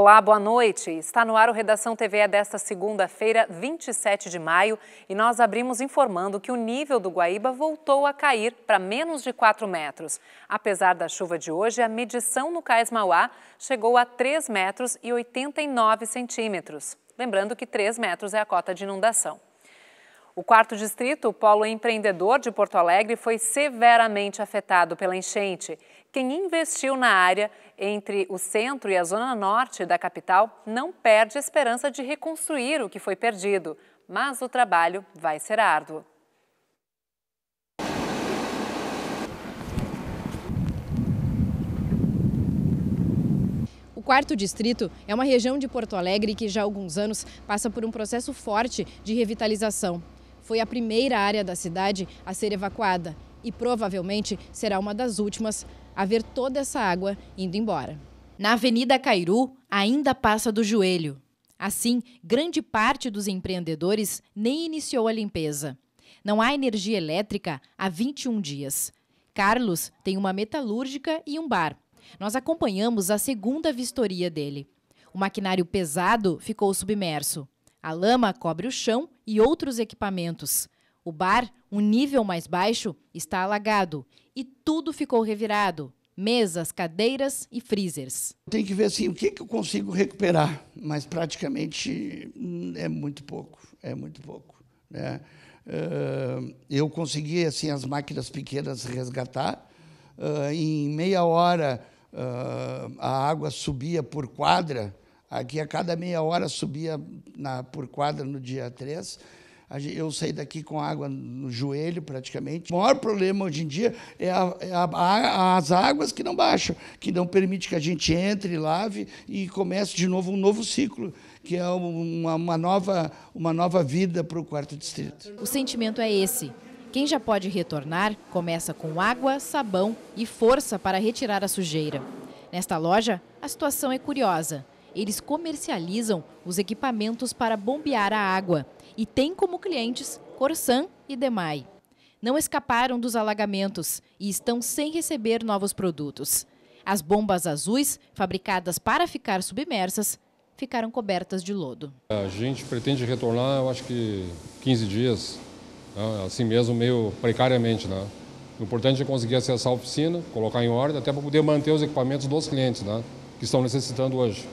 Olá, boa noite. Está no ar o Redação TVE desta segunda-feira, 27 de maio, e nós abrimos informando que o nível do Guaíba voltou a cair para menos de 4 metros. Apesar da chuva de hoje, a medição no Cais Mauá chegou a 3 metros e 89 centímetros. Lembrando que 3 metros é a cota de inundação. O quarto distrito, o Polo Empreendedor de Porto Alegre, foi severamente afetado pela enchente. Quem investiu na área entre o centro e a zona norte da capital não perde a esperança de reconstruir o que foi perdido, mas o trabalho vai ser árduo. O quarto distrito é uma região de Porto Alegre que já há alguns anos passa por um processo forte de revitalização foi a primeira área da cidade a ser evacuada e provavelmente será uma das últimas a ver toda essa água indo embora. Na Avenida Cairu, ainda passa do joelho. Assim, grande parte dos empreendedores nem iniciou a limpeza. Não há energia elétrica há 21 dias. Carlos tem uma metalúrgica e um bar. Nós acompanhamos a segunda vistoria dele. O maquinário pesado ficou submerso. A lama cobre o chão e outros equipamentos. O bar, um nível mais baixo, está alagado e tudo ficou revirado: mesas, cadeiras e freezers. Tem que ver assim, o que, que eu consigo recuperar, mas praticamente hum, é muito pouco, é muito pouco. Né? eu consegui assim as máquinas pequenas resgatar. em meia hora a água subia por quadra Aqui a cada meia hora subia na, por quadra no dia 3. Eu saí daqui com água no joelho, praticamente. O maior problema hoje em dia é, a, é a, a, as águas que não baixam, que não permite que a gente entre, lave e comece de novo um novo ciclo, que é uma, uma nova, uma nova vida para o quarto distrito. O sentimento é esse. Quem já pode retornar começa com água, sabão e força para retirar a sujeira. Nesta loja, a situação é curiosa. Eles comercializam os equipamentos para bombear a água e têm como clientes Corsan e Demai. Não escaparam dos alagamentos e estão sem receber novos produtos. As bombas azuis, fabricadas para ficar submersas, ficaram cobertas de lodo. A gente pretende retornar, eu acho que 15 dias, né, assim mesmo, meio precariamente. Né? O importante é conseguir acessar a oficina, colocar em ordem, até para poder manter os equipamentos dos clientes né? que estão necessitando hoje.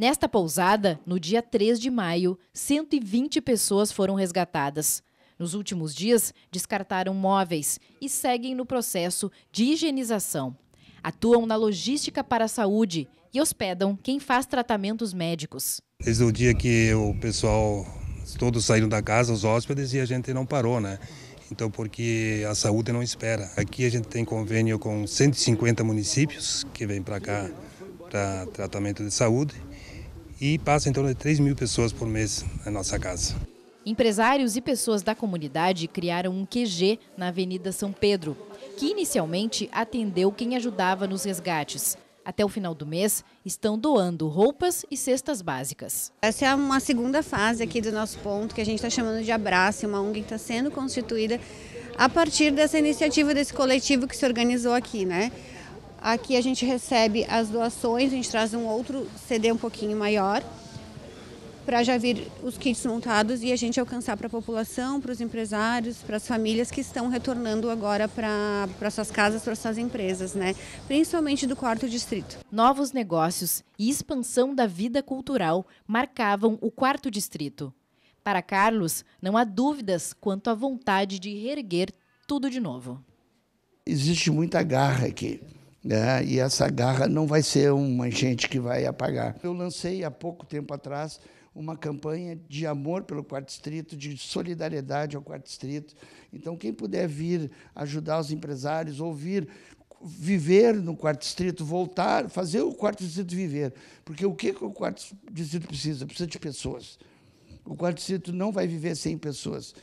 Nesta pousada, no dia 3 de maio, 120 pessoas foram resgatadas. Nos últimos dias, descartaram móveis e seguem no processo de higienização. Atuam na logística para a saúde e hospedam quem faz tratamentos médicos. Desde o dia que o pessoal, todos saíram da casa, os hóspedes, e a gente não parou, né? Então, porque a saúde não espera. Aqui a gente tem convênio com 150 municípios que vêm para cá para tratamento de saúde e passa em torno de 3 mil pessoas por mês na nossa casa. Empresários e pessoas da comunidade criaram um QG na Avenida São Pedro, que inicialmente atendeu quem ajudava nos resgates. Até o final do mês, estão doando roupas e cestas básicas. Essa é uma segunda fase aqui do nosso ponto, que a gente está chamando de Abraço, uma ONG que está sendo constituída a partir dessa iniciativa desse coletivo que se organizou aqui, né? Aqui a gente recebe as doações, a gente traz um outro CD um pouquinho maior para já vir os kits montados e a gente alcançar para a população, para os empresários, para as famílias que estão retornando agora para suas casas, para suas empresas, né? principalmente do quarto distrito. Novos negócios e expansão da vida cultural marcavam o quarto distrito. Para Carlos, não há dúvidas quanto à vontade de reerguer tudo de novo. Existe muita garra aqui. Né? e essa garra não vai ser uma enchente que vai apagar. Eu lancei há pouco tempo atrás uma campanha de amor pelo Quarto Distrito, de solidariedade ao Quarto Distrito. Então, quem puder vir ajudar os empresários, ouvir, viver no Quarto Distrito, voltar, fazer o Quarto Distrito viver. Porque o que, que o Quarto Distrito precisa? Precisa de pessoas. O Quarto Distrito não vai viver sem pessoas.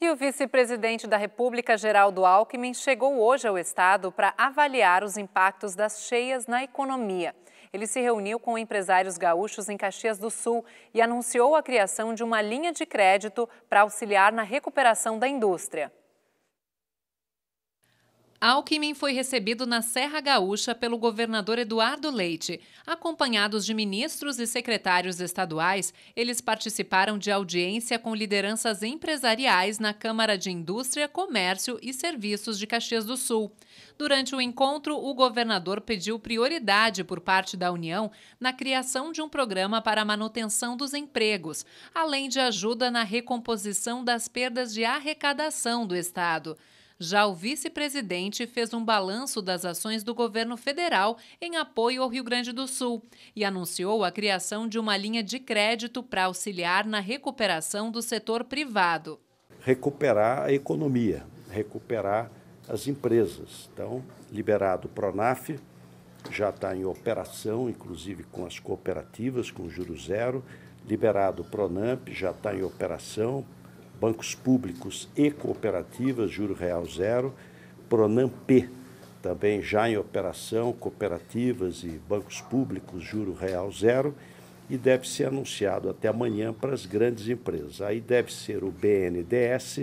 E o vice-presidente da República, Geraldo Alckmin, chegou hoje ao Estado para avaliar os impactos das cheias na economia. Ele se reuniu com empresários gaúchos em Caxias do Sul e anunciou a criação de uma linha de crédito para auxiliar na recuperação da indústria. Alckmin foi recebido na Serra Gaúcha pelo governador Eduardo Leite. Acompanhados de ministros e secretários estaduais, eles participaram de audiência com lideranças empresariais na Câmara de Indústria, Comércio e Serviços de Caxias do Sul. Durante o encontro, o governador pediu prioridade por parte da União na criação de um programa para a manutenção dos empregos, além de ajuda na recomposição das perdas de arrecadação do Estado. Já o vice-presidente fez um balanço das ações do governo federal em apoio ao Rio Grande do Sul e anunciou a criação de uma linha de crédito para auxiliar na recuperação do setor privado. Recuperar a economia, recuperar as empresas. Então, liberado o Pronaf, já está em operação, inclusive com as cooperativas, com juros zero. Liberado o Pronamp, já está em operação, bancos públicos e cooperativas, juro real zero, Pronamp, também já em operação, cooperativas e bancos públicos, juro real zero, e deve ser anunciado até amanhã para as grandes empresas. Aí deve ser o BNDS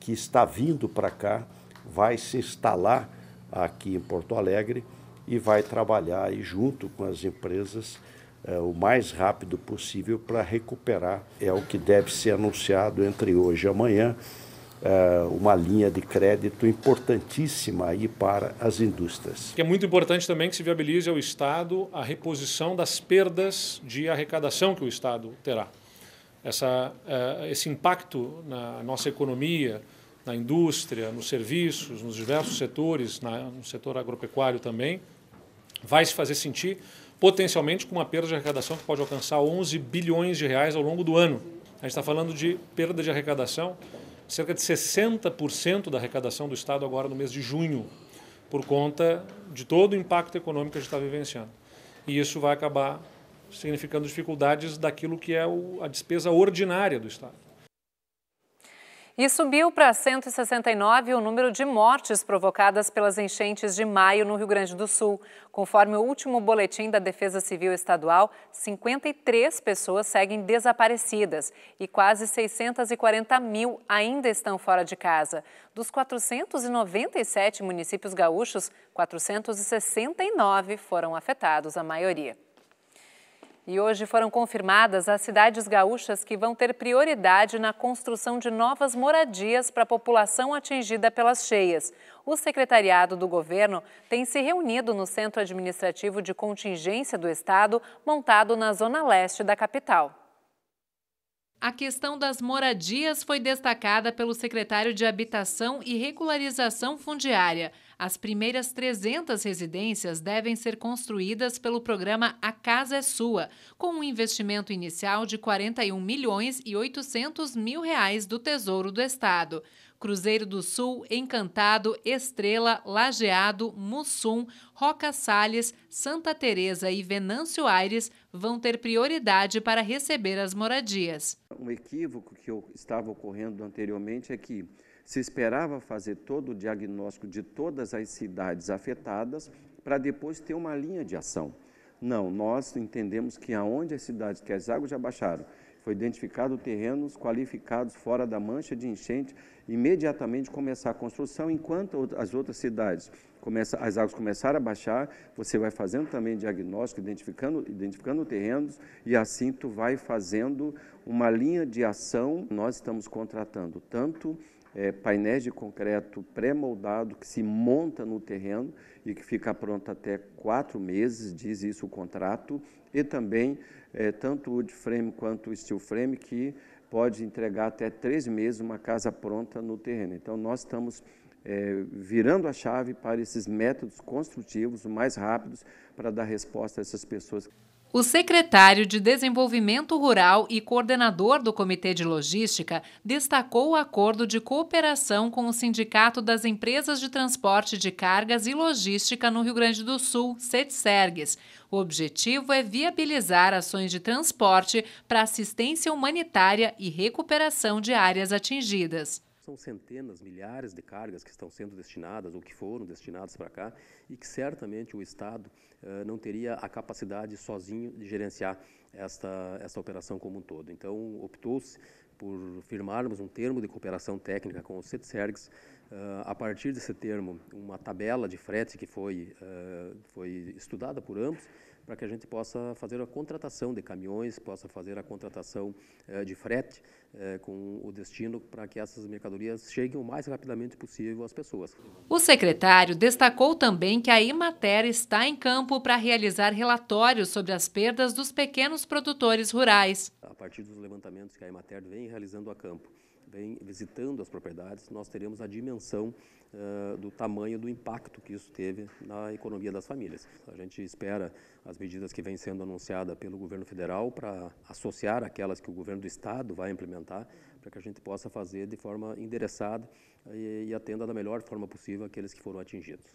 que está vindo para cá, vai se instalar aqui em Porto Alegre e vai trabalhar aí junto com as empresas é, o mais rápido possível para recuperar. É o que deve ser anunciado entre hoje e amanhã, é, uma linha de crédito importantíssima aí para as indústrias. é muito importante também que se viabilize ao é Estado a reposição das perdas de arrecadação que o Estado terá. Essa, esse impacto na nossa economia, na indústria, nos serviços, nos diversos setores, no setor agropecuário também, vai se fazer sentir potencialmente com uma perda de arrecadação que pode alcançar 11 bilhões de reais ao longo do ano. A gente está falando de perda de arrecadação, cerca de 60% da arrecadação do Estado agora no mês de junho, por conta de todo o impacto econômico que a gente está vivenciando. E isso vai acabar significando dificuldades daquilo que é a despesa ordinária do Estado. E subiu para 169 o número de mortes provocadas pelas enchentes de maio no Rio Grande do Sul. Conforme o último boletim da Defesa Civil Estadual, 53 pessoas seguem desaparecidas e quase 640 mil ainda estão fora de casa. Dos 497 municípios gaúchos, 469 foram afetados, a maioria. E hoje foram confirmadas as cidades gaúchas que vão ter prioridade na construção de novas moradias para a população atingida pelas cheias. O secretariado do governo tem se reunido no Centro Administrativo de Contingência do Estado, montado na zona leste da capital. A questão das moradias foi destacada pelo secretário de Habitação e Regularização Fundiária. As primeiras 300 residências devem ser construídas pelo programa A Casa é Sua, com um investimento inicial de 41 milhões e 800 mil reais do Tesouro do Estado. Cruzeiro do Sul, Encantado, Estrela, Lajeado, Mussum, Roca Salles, Santa Teresa e Venâncio Aires vão ter prioridade para receber as moradias. Um equívoco que estava ocorrendo anteriormente é que se esperava fazer todo o diagnóstico de todas as cidades afetadas para depois ter uma linha de ação. Não, nós entendemos que aonde as cidades que as águas já baixaram, foi identificado terrenos qualificados fora da mancha de enchente, imediatamente começar a construção, enquanto as outras cidades, começa, as águas começaram a baixar, você vai fazendo também diagnóstico, identificando, identificando terrenos, e assim tu vai fazendo uma linha de ação. Nós estamos contratando tanto é, painéis de concreto pré-moldado que se monta no terreno e que fica pronto até quatro meses, diz isso o contrato, e também é, tanto o wood frame quanto o steel frame que pode entregar até três meses uma casa pronta no terreno. Então, nós estamos é, virando a chave para esses métodos construtivos mais rápidos para dar resposta a essas pessoas. O secretário de Desenvolvimento Rural e coordenador do Comitê de Logística destacou o acordo de cooperação com o Sindicato das Empresas de Transporte de Cargas e Logística no Rio Grande do Sul, CETSERGES. O objetivo é viabilizar ações de transporte para assistência humanitária e recuperação de áreas atingidas. São centenas, milhares de cargas que estão sendo destinadas ou que foram destinadas para cá e que certamente o Estado eh, não teria a capacidade sozinho de gerenciar esta, esta operação como um todo. Então, optou-se por firmarmos um termo de cooperação técnica com o CETSERGS. Uh, a partir desse termo, uma tabela de frete que foi, uh, foi estudada por ambos, para que a gente possa fazer a contratação de caminhões, possa fazer a contratação eh, de frete eh, com o destino para que essas mercadorias cheguem o mais rapidamente possível às pessoas. O secretário destacou também que a Imater está em campo para realizar relatórios sobre as perdas dos pequenos produtores rurais. A partir dos levantamentos que a Imater vem realizando a campo, vem visitando as propriedades, nós teremos a dimensão uh, do tamanho do impacto que isso teve na economia das famílias. A gente espera as medidas que vêm sendo anunciadas pelo governo federal para associar aquelas que o governo do estado vai implementar, para que a gente possa fazer de forma endereçada e, e atenda da melhor forma possível aqueles que foram atingidos.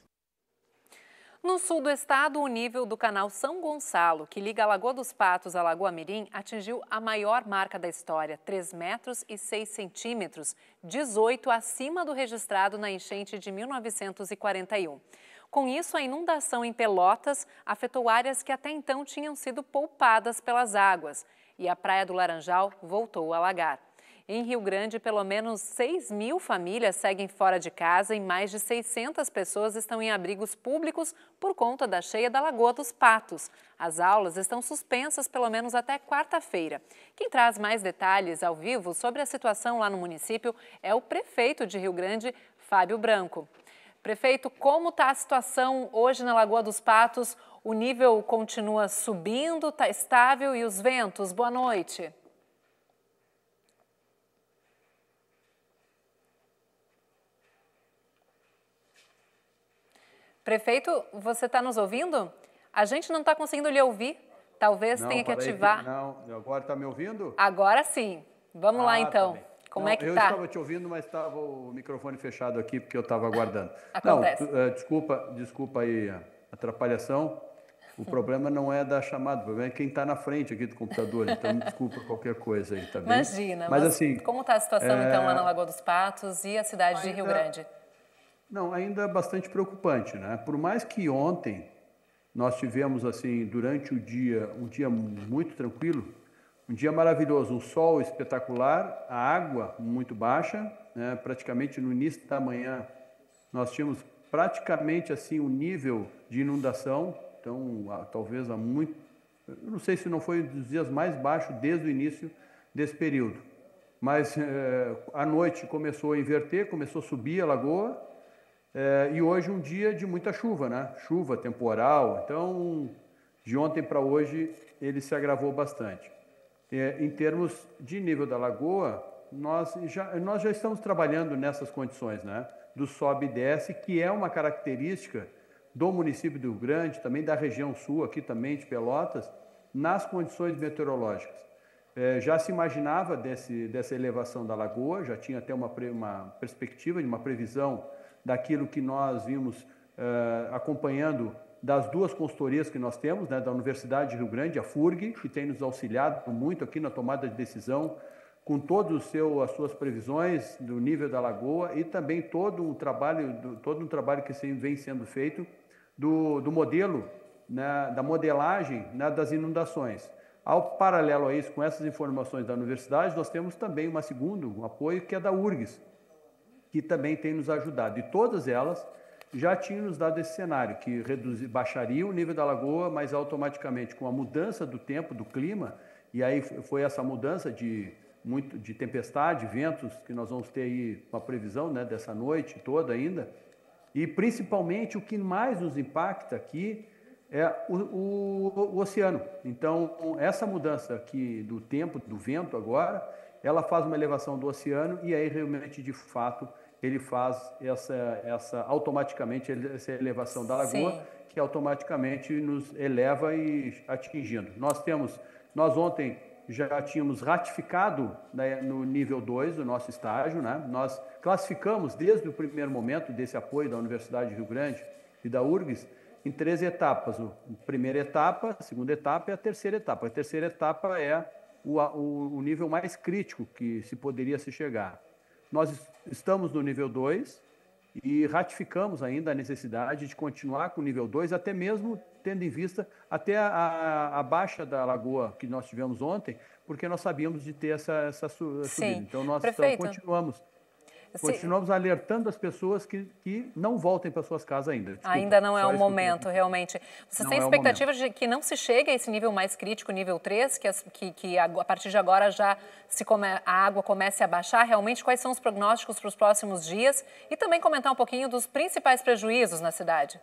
No sul do estado, o nível do canal São Gonçalo, que liga a Lagoa dos Patos à Lagoa Mirim, atingiu a maior marca da história, 3 metros e 6 centímetros, 18 acima do registrado na enchente de 1941. Com isso, a inundação em Pelotas afetou áreas que até então tinham sido poupadas pelas águas e a Praia do Laranjal voltou a alagar. Em Rio Grande, pelo menos 6 mil famílias seguem fora de casa e mais de 600 pessoas estão em abrigos públicos por conta da cheia da Lagoa dos Patos. As aulas estão suspensas pelo menos até quarta-feira. Quem traz mais detalhes ao vivo sobre a situação lá no município é o prefeito de Rio Grande, Fábio Branco. Prefeito, como está a situação hoje na Lagoa dos Patos? O nível continua subindo, está estável e os ventos? Boa noite. Prefeito, você está nos ouvindo? A gente não está conseguindo lhe ouvir. Talvez não, tenha que ativar. Que, não, agora está me ouvindo? Agora sim. Vamos ah, lá tá então. Tá Como não, é que está? Eu tá? estava te ouvindo, mas estava o microfone fechado aqui porque eu estava aguardando. Acontece. Não, uh, eh, desculpa, desculpa aí a atrapalhação. O problema não é da chamada, o problema é quem está na frente aqui do computador. Então, me desculpa qualquer coisa aí, tá bem? Imagina. Mas, mas assim... Como está a situação, é... então, lá na eh, Lagoa dos Patos e a cidade de Rio Grande? Não, ainda bastante preocupante, né? Por mais que ontem nós tivemos assim durante o dia um dia muito tranquilo, um dia maravilhoso, um sol espetacular, a água muito baixa, né? praticamente no início da manhã nós tínhamos praticamente assim o um nível de inundação, então talvez há muito, não sei se não foi um dos dias mais baixos desde o início desse período, mas é, eh, à noite começou a inverter, começou a subir a lagoa é, e hoje um dia de muita chuva, né? Chuva temporal. Então, de ontem para hoje ele se agravou bastante. É, em termos de nível da lagoa, nós já, nós já estamos trabalhando nessas condições, né? Do sobe e desce, que é uma característica do município do Rio Grande, também da região sul, aqui também de Pelotas, nas condições meteorológicas. É, já se imaginava desse, dessa elevação da lagoa, já tinha até uma, uma perspectiva de uma previsão daquilo que nós vimos uh, acompanhando das duas consultorias que nós temos, né, da Universidade de Rio Grande, a FURG, que tem nos auxiliado muito aqui na tomada de decisão, com todas as suas previsões do nível da lagoa e também todo um trabalho, todo um trabalho que vem sendo feito do, do modelo, né, da modelagem né, das inundações. Ao paralelo a isso, com essas informações da universidade, nós temos também uma segundo um apoio que é da URGS, que também tem nos ajudado. E todas elas já tinham nos dado esse cenário, que reduzir, baixaria o nível da lagoa, mas automaticamente, com a mudança do tempo, do clima, e aí foi essa mudança de, muito, de tempestade, ventos, que nós vamos ter aí uma previsão né, dessa noite toda ainda, e principalmente o que mais nos impacta aqui é o, o, o, oceano. Então, essa mudança aqui do tempo, do vento agora, ela faz uma elevação do oceano e aí realmente, de fato, ele faz essa, essa automaticamente essa elevação da lagoa, Sim. que automaticamente nos eleva e atingindo. Nós temos, nós ontem já tínhamos ratificado né, no nível 2 o nosso estágio, né? nós classificamos desde o primeiro momento desse apoio da Universidade de Rio Grande e da URGS em três etapas. A primeira etapa, a segunda etapa e a terceira etapa. A terceira etapa é o, o, o nível mais crítico que se poderia se chegar. Nós estamos no nível 2 e ratificamos ainda a necessidade de continuar com o nível 2, até mesmo tendo em vista até a, a, a, baixa da lagoa que nós tivemos ontem, porque nós sabíamos de ter essa, essa subida. Sim. Então, nós então, Prefeito. continuamos Continuamos se... alertando as pessoas que, que não voltem para suas casas ainda. Desculpa, ainda não é o momento, realmente. Vocês têm é expectativa de que não se chegue a esse nível mais crítico, nível 3, que, as, que, que a, a, partir de agora já se come, a água comece a baixar? Realmente, quais são os prognósticos para os próximos dias? E também comentar um pouquinho dos principais prejuízos na cidade.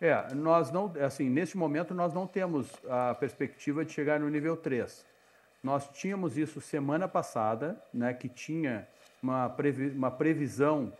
É, nós não, assim, neste momento nós não temos a perspectiva de chegar no nível 3. Nós tínhamos isso semana passada, né, que tinha uma, previ, uma previsão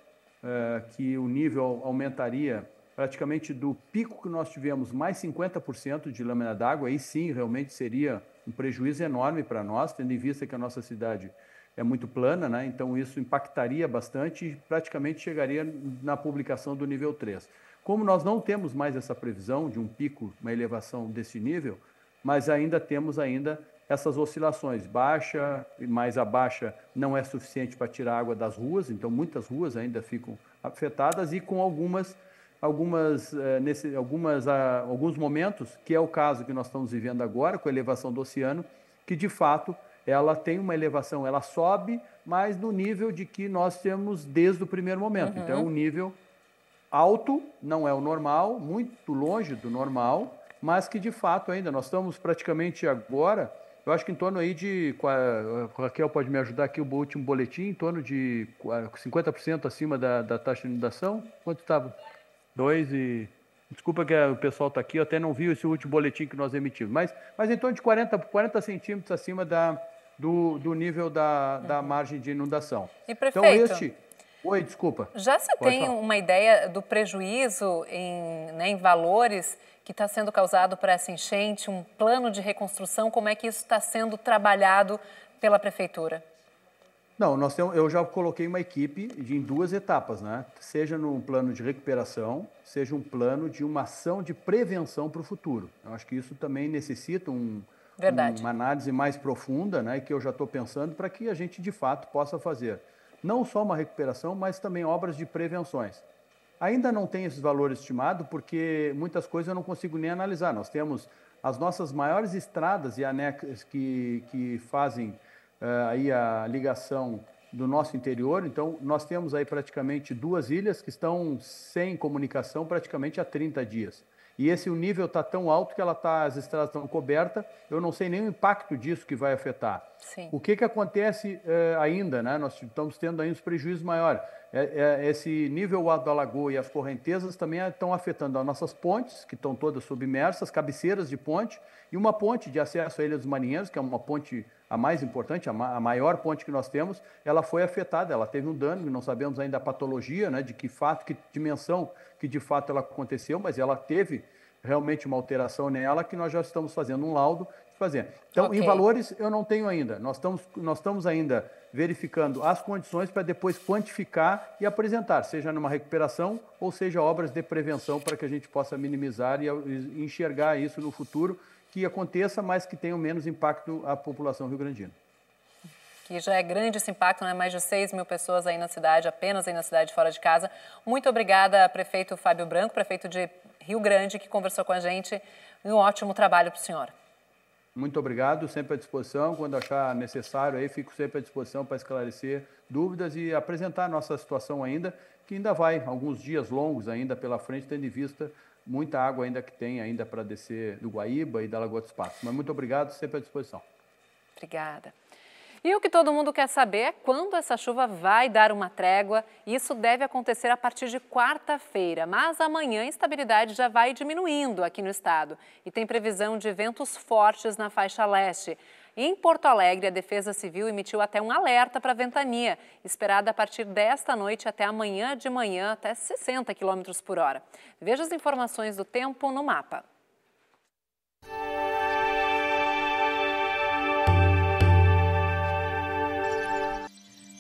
é, que o nível aumentaria praticamente do pico que nós tivemos, mais 50% de lâmina d'água, aí sim realmente seria um prejuízo enorme para nós, tendo em vista que a nossa cidade é muito plana, né? então isso impactaria bastante e praticamente chegaria na publicação do nível 3. Como nós não temos mais essa previsão de um pico, uma elevação desse nível, mas ainda temos ainda essas oscilações. Baixa, mas a baixa não é suficiente para tirar água das ruas, então muitas ruas ainda ficam afetadas e com algumas, algumas, eh, nesse, algumas ah, alguns momentos, que é o caso que nós estamos vivendo agora com a elevação do oceano, que de fato ela tem uma elevação, ela sobe, mas no nível de que nós temos desde o primeiro momento. Uhum. Então é um nível alto, não é o normal, muito longe do normal, mas que de fato ainda nós estamos praticamente agora eu acho que em torno aí de, Raquel pode me ajudar aqui, o último boletim, em torno de 50% acima da, da taxa de inundação. Quanto estava? Tá? Dois e... Desculpa que o pessoal está aqui, eu até não vi esse último boletim que nós emitimos, mas, mas em torno de 40, 40 centímetros acima da, do, do nível da, da margem de inundação. E prefeito, então, este, Oi, desculpa. Já se Pode tem falar. uma ideia do prejuízo em, né, em valores que está sendo causado por essa enchente, um plano de reconstrução, como é que isso está sendo trabalhado pela prefeitura? Não, nós temos, eu já coloquei uma equipe de, em duas etapas, né? Seja num plano de recuperação, seja um plano de uma ação de prevenção para o futuro. Eu acho que isso também necessita um, um, uma análise mais profunda, né? Que eu já estou pensando para que a gente de fato possa fazer não só uma recuperação, mas também obras de prevenções. Ainda não tem esse valor estimado, porque muitas coisas eu não consigo nem analisar. Nós temos as nossas maiores estradas e anexas que, que fazem uh, aí a ligação do nosso interior. Então, nós temos aí praticamente duas ilhas que estão sem comunicação praticamente há 30 dias e esse o nível está tão alto que ela tá, as estradas estão cobertas, eu não sei nem o impacto disso que vai afetar. Sim. O que, que acontece eh, ainda? Né? Nós estamos tendo ainda os prejuízos maiores. É, é, esse nível da lagoa e as correntezas também estão afetando as nossas pontes, que estão todas submersas, cabeceiras de ponte, e uma ponte de acesso à Ilha dos Marinheiros, que é uma ponte a mais importante, a, ma a, maior ponte que nós temos, ela foi afetada, ela teve um dano, não sabemos ainda a patologia, né, de que fato, que dimensão que de fato ela aconteceu, mas ela teve realmente uma alteração nela que nós já estamos fazendo um laudo de fazer. Então, okay. em valores eu não tenho ainda. Nós estamos, nós estamos ainda verificando as condições para depois quantificar e apresentar, seja numa recuperação ou seja obras de prevenção para que a gente possa minimizar e enxergar isso no futuro que aconteça, mas que tenha o menos impacto à população rio-grandina. Que já é grande esse impacto, né? mais de 6 mil pessoas aí na cidade, apenas aí na cidade fora de casa. Muito obrigada, prefeito Fábio Branco, prefeito de Rio Grande, que conversou com a gente. Um ótimo trabalho para o senhor. Muito obrigado, sempre à disposição. Quando achar necessário, aí fico sempre à disposição para esclarecer dúvidas e apresentar a nossa situação ainda, que ainda vai alguns dias longos ainda pela frente, tendo em vista muita água ainda que tem ainda para descer do Guaíba e da Lagoa dos Espaço. Mas muito obrigado, sempre à disposição. Obrigada. E o que todo mundo quer saber é quando essa chuva vai dar uma trégua. Isso deve acontecer a partir de quarta-feira, mas amanhã a instabilidade já vai diminuindo aqui no estado e tem previsão de ventos fortes na faixa leste. Em Porto Alegre, a Defesa Civil emitiu até um alerta para ventania, esperada a partir desta noite até amanhã de manhã, até 60 km por hora. Veja as informações do tempo no mapa.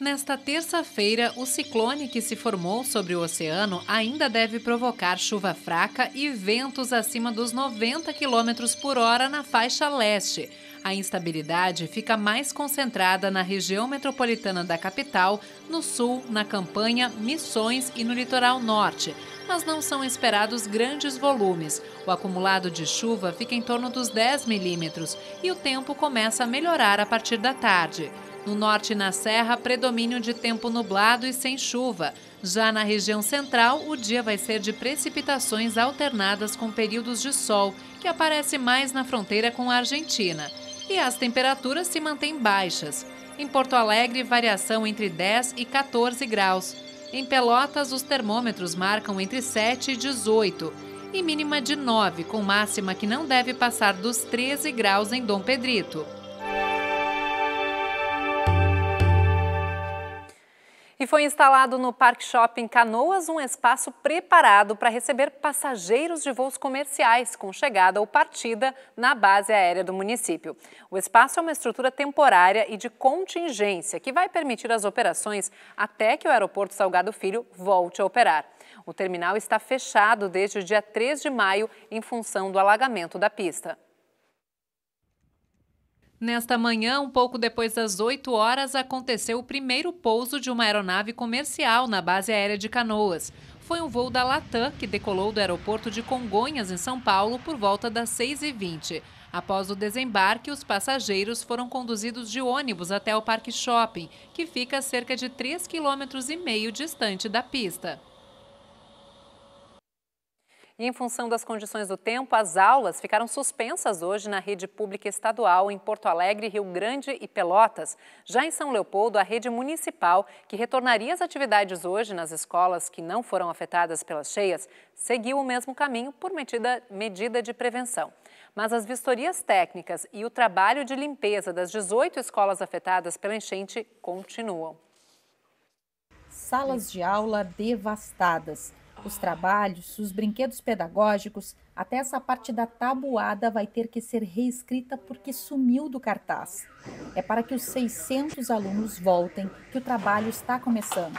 Nesta terça-feira, o ciclone que se formou sobre o oceano ainda deve provocar chuva fraca e ventos acima dos 90 km por hora na faixa leste. A instabilidade fica mais concentrada na região metropolitana da capital, no sul, na campanha, Missões e no litoral norte, mas não são esperados grandes volumes. O acumulado de chuva fica em torno dos 10 milímetros e o tempo começa a melhorar a partir da tarde. No norte e na serra, predomínio de tempo nublado e sem chuva. Já na região central, o dia vai ser de precipitações alternadas com períodos de sol, que aparece mais na fronteira com a Argentina. E as temperaturas se mantêm baixas. Em Porto Alegre, variação entre 10 e 14 graus. Em Pelotas, os termômetros marcam entre 7 e 18. E mínima de 9, com máxima que não deve passar dos 13 graus em Dom Pedrito. E foi instalado no Parque Shopping Canoas um espaço preparado para receber passageiros de voos comerciais com chegada ou partida na base aérea do município. O espaço é uma estrutura temporária e de contingência que vai permitir as operações até que o aeroporto Salgado Filho volte a operar. O terminal está fechado desde o dia 3 de maio em função do alagamento da pista. Nesta manhã, um pouco depois das 8 horas, aconteceu o primeiro pouso de uma aeronave comercial na base aérea de Canoas. Foi um voo da Latam que decolou do aeroporto de Congonhas, em São Paulo, por volta das 6h20. Após o desembarque, os passageiros foram conduzidos de ônibus até o Parque Shopping, que fica a cerca de 3,5 km distante da pista. E em função das condições do tempo, as aulas ficaram suspensas hoje na rede pública estadual em Porto Alegre, Rio Grande e Pelotas. Já em São Leopoldo, a rede municipal, que retornaria às atividades hoje nas escolas que não foram afetadas pelas cheias, seguiu o mesmo caminho por medida, medida de prevenção mas as vistorias técnicas e o trabalho de limpeza das 18 escolas afetadas pela enchente continuam. Salas de aula devastadas. Os trabalhos, os brinquedos pedagógicos, até essa parte da tabuada vai ter que ser reescrita porque sumiu do cartaz. É para que os 600 alunos voltem que o trabalho está começando.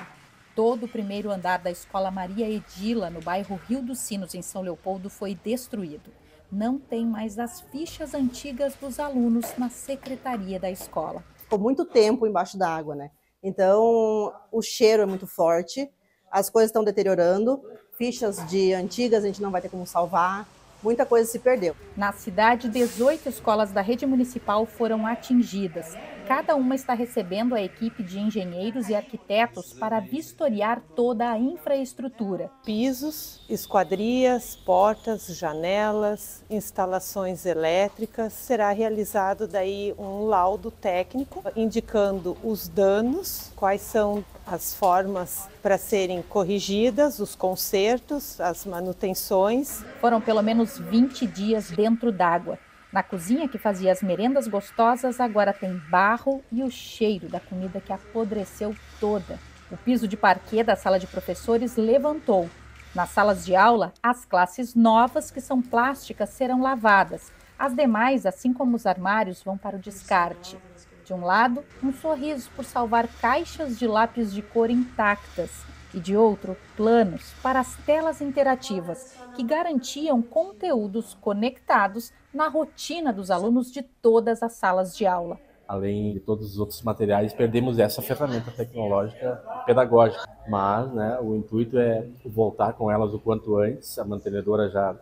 Todo o primeiro andar da Escola Maria Edila, no bairro Rio dos Sinos, em São Leopoldo, foi destruído. Não tem mais as fichas antigas dos alunos na secretaria da escola. Ficou muito tempo embaixo da água, né? Então, o cheiro é muito forte, as coisas estão deteriorando, fichas de antigas a gente não vai ter como salvar, muita coisa se perdeu. Na cidade, 18 escolas da rede municipal foram atingidas. Cada uma está recebendo a equipe de engenheiros e arquitetos para vistoriar toda a infraestrutura. Pisos, esquadrias, portas, janelas, instalações elétricas. Será realizado daí um laudo técnico indicando os danos, quais são as formas para serem corrigidas, os consertos, as manutenções. Foram pelo menos 20 dias dentro d'água. Na cozinha que fazia as merendas gostosas, agora tem barro e o cheiro da comida que apodreceu toda. O piso de parquet da sala de professores levantou. Nas salas de aula, as classes novas, que são plásticas, serão lavadas. As demais, assim como os armários, vão para o descarte. De um lado, um sorriso por salvar caixas de lápis de cor intactas, e de outro, planos para as telas interativas, que garantiam conteúdos conectados na rotina dos alunos de todas as salas de aula. Além de todos os outros materiais, perdemos essa ferramenta tecnológica pedagógica. Mas né, o intuito é voltar com elas o quanto antes. A mantenedora já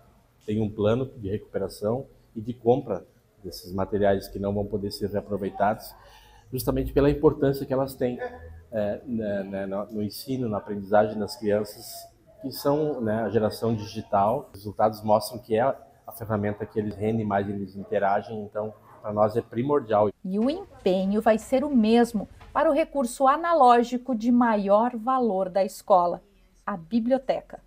tem um plano de recuperação e de compra desses materiais que não vão poder ser reaproveitados, justamente pela importância que elas têm é, né, né no, no ensino, na aprendizagem das crianças, que são né, a geração digital. Os resultados mostram que é a ferramenta que eles rendem, mais eles interagem, então para nós é primordial. E o empenho vai ser o mesmo para o recurso analógico de maior valor da escola, a biblioteca.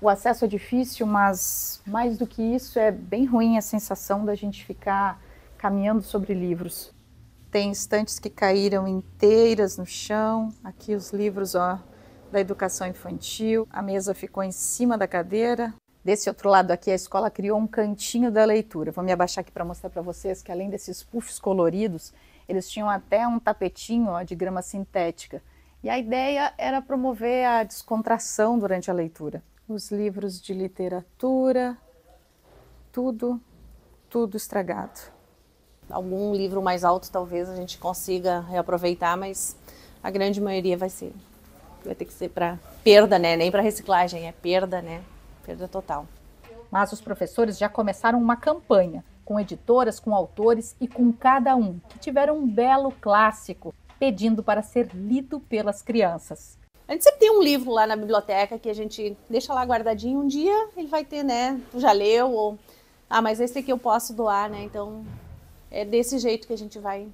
O acesso é difícil, mas mais do que isso é bem ruim a sensação da gente ficar caminhando sobre livros. Tem estantes que caíram inteiras no chão, aqui os livros ó, da educação infantil, a mesa ficou em cima da cadeira, Desse outro lado aqui, a escola criou um cantinho da leitura. Vou me abaixar aqui para mostrar para vocês que além desses puffs coloridos, eles tinham até um tapetinho ó, de grama sintética. E a ideia era promover a descontração durante a leitura. Os livros de literatura, tudo, tudo estragado. Algum livro mais alto talvez a gente consiga reaproveitar, mas a grande maioria vai ser vai ter que ser para perda, né? Nem para reciclagem, é perda, né? esquerda total. Mas os professores já começaram uma campanha com editoras, com autores e com cada um, que tiveram um belo clássico, pedindo para ser lido pelas crianças. A gente sempre tem um livro lá na biblioteca que a gente deixa lá guardadinho, um dia ele vai ter, né? Já leu, ou ah, mas esse aqui eu posso doar, né? Então é desse jeito que a gente vai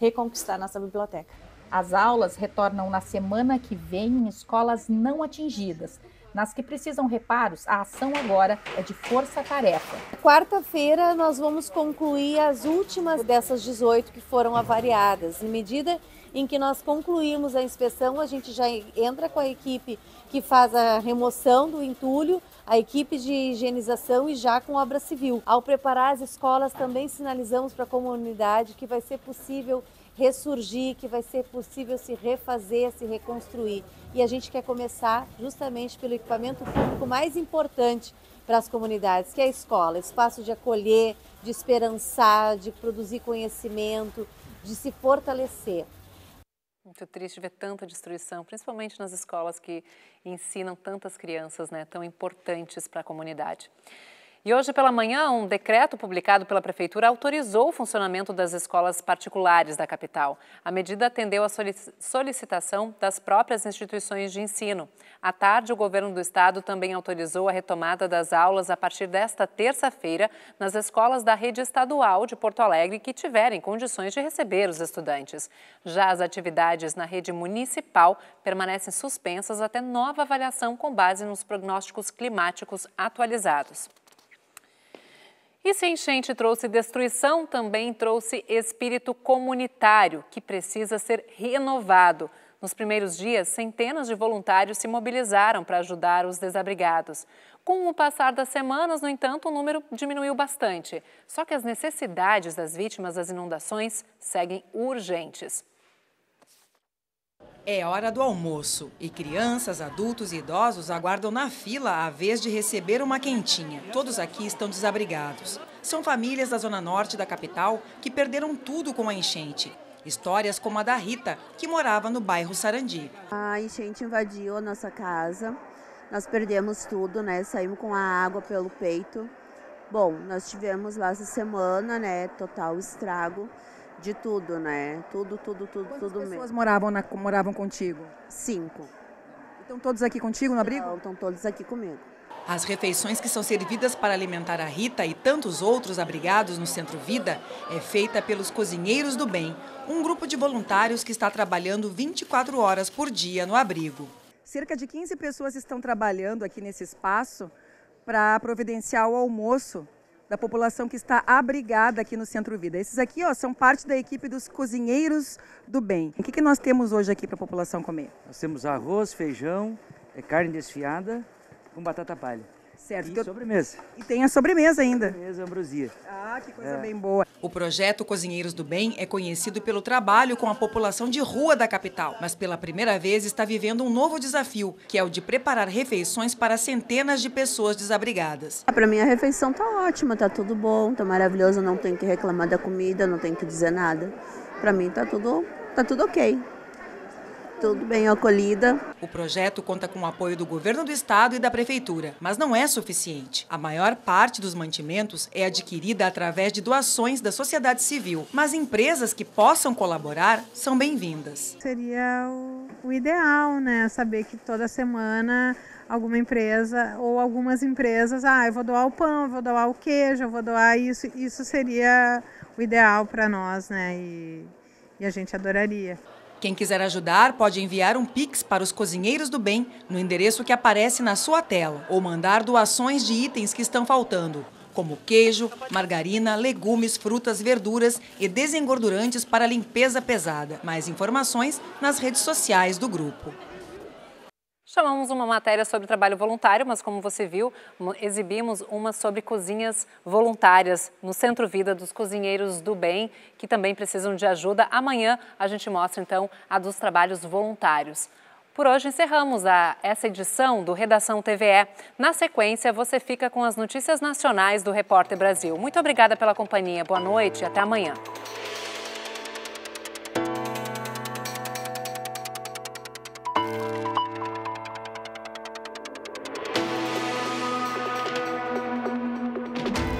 reconquistar nossa biblioteca. As aulas retornam na semana que vem em escolas não atingidas, nas que precisam reparos, a ação agora é de força-tarefa. Quarta-feira, nós vamos concluir as últimas dessas 18 que foram avariadas. Em medida em que nós concluímos a inspeção, a gente já entra com a equipe que faz a remoção do entulho, a equipe de higienização e já com obra civil. Ao preparar as escolas, também sinalizamos para a comunidade que vai ser possível ressurgir, que vai ser possível se refazer, se reconstruir. E a gente quer começar justamente pelo equipamento público mais importante para as comunidades, que é a escola, espaço de acolher, de esperançar, de produzir conhecimento, de se fortalecer. Muito triste ver tanta destruição, principalmente nas escolas que ensinam tantas crianças, né, tão importantes para a comunidade. E hoje pela manhã, um decreto publicado pela Prefeitura autorizou o funcionamento das escolas particulares da capital. A medida atendeu à solicitação das próprias instituições de ensino. À tarde, o governo do estado também autorizou a retomada das aulas a partir desta terça-feira nas escolas da rede estadual de Porto Alegre que tiverem condições de receber os estudantes. Já as atividades na rede municipal permanecem suspensas até nova avaliação com base nos prognósticos climáticos atualizados. E se a enchente trouxe destruição, também trouxe espírito comunitário, que precisa ser renovado. Nos primeiros dias, centenas de voluntários se mobilizaram para ajudar os desabrigados. Com o passar das semanas, no entanto, o número diminuiu bastante. Só que as necessidades das vítimas das inundações seguem urgentes. É hora do almoço e crianças, adultos e idosos aguardam na fila a vez de receber uma quentinha. Todos aqui estão desabrigados. São famílias da zona norte da capital que perderam tudo com a enchente. Histórias como a da Rita, que morava no bairro Sarandi. A enchente invadiu a nossa casa, nós perdemos tudo, né? Saímos com a água pelo peito. Bom, nós tivemos lá essa semana, né? Total estrago. De tudo, né? Tudo, tudo, tudo, Quantas tudo mesmo. pessoas moravam, na, moravam contigo? Cinco. Estão todos aqui contigo no abrigo? Não, estão todos aqui comigo. As refeições que são servidas para alimentar a Rita e tantos outros abrigados no Centro Vida é feita pelos Cozinheiros do Bem, um grupo de voluntários que está trabalhando 24 horas por dia no abrigo. Cerca de 15 pessoas estão trabalhando aqui nesse espaço para providenciar o almoço da população que está abrigada aqui no Centro Vida. Esses aqui ó, são parte da equipe dos cozinheiros do bem. O que, que nós temos hoje aqui para a população comer? Nós temos arroz, feijão, é carne desfiada com batata palha. Certo. E eu... sobremesa. E tem a sobremesa ainda. Sobremesa ambrosia. Ah, que coisa é. bem boa. O projeto Cozinheiros do Bem é conhecido pelo trabalho com a população de rua da capital, mas pela primeira vez está vivendo um novo desafio, que é o de preparar refeições para centenas de pessoas desabrigadas. Ah, para mim a refeição tá ótima, tá tudo bom, tá maravilhoso, não tenho que reclamar da comida, não tenho que dizer nada. Para mim tá tudo, tá tudo ok tudo bem acolhida. O projeto conta com o apoio do governo do estado e da prefeitura, mas não é suficiente. A maior parte dos mantimentos é adquirida através de doações da sociedade civil, mas empresas que possam colaborar são bem-vindas. Seria o ideal, né? Saber que toda semana alguma empresa ou algumas empresas, ah, eu vou doar o pão, eu vou doar o queijo, eu vou doar isso, isso seria o ideal para nós, né? E, e a gente adoraria. Quem quiser ajudar pode enviar um Pix para os Cozinheiros do Bem no endereço que aparece na sua tela ou mandar doações de itens que estão faltando, como queijo, margarina, legumes, frutas, verduras e desengordurantes para limpeza pesada. Mais informações nas redes sociais do grupo chamamos uma matéria sobre trabalho voluntário, mas como você viu, exibimos uma sobre cozinhas voluntárias no Centro Vida dos Cozinheiros do Bem, que também precisam de ajuda. Amanhã a gente mostra então a dos trabalhos voluntários. Por hoje encerramos a, essa edição do Redação TVE. Na sequência, você fica com as notícias nacionais do Repórter Brasil. Muito obrigada pela companhia. Boa noite e até amanhã.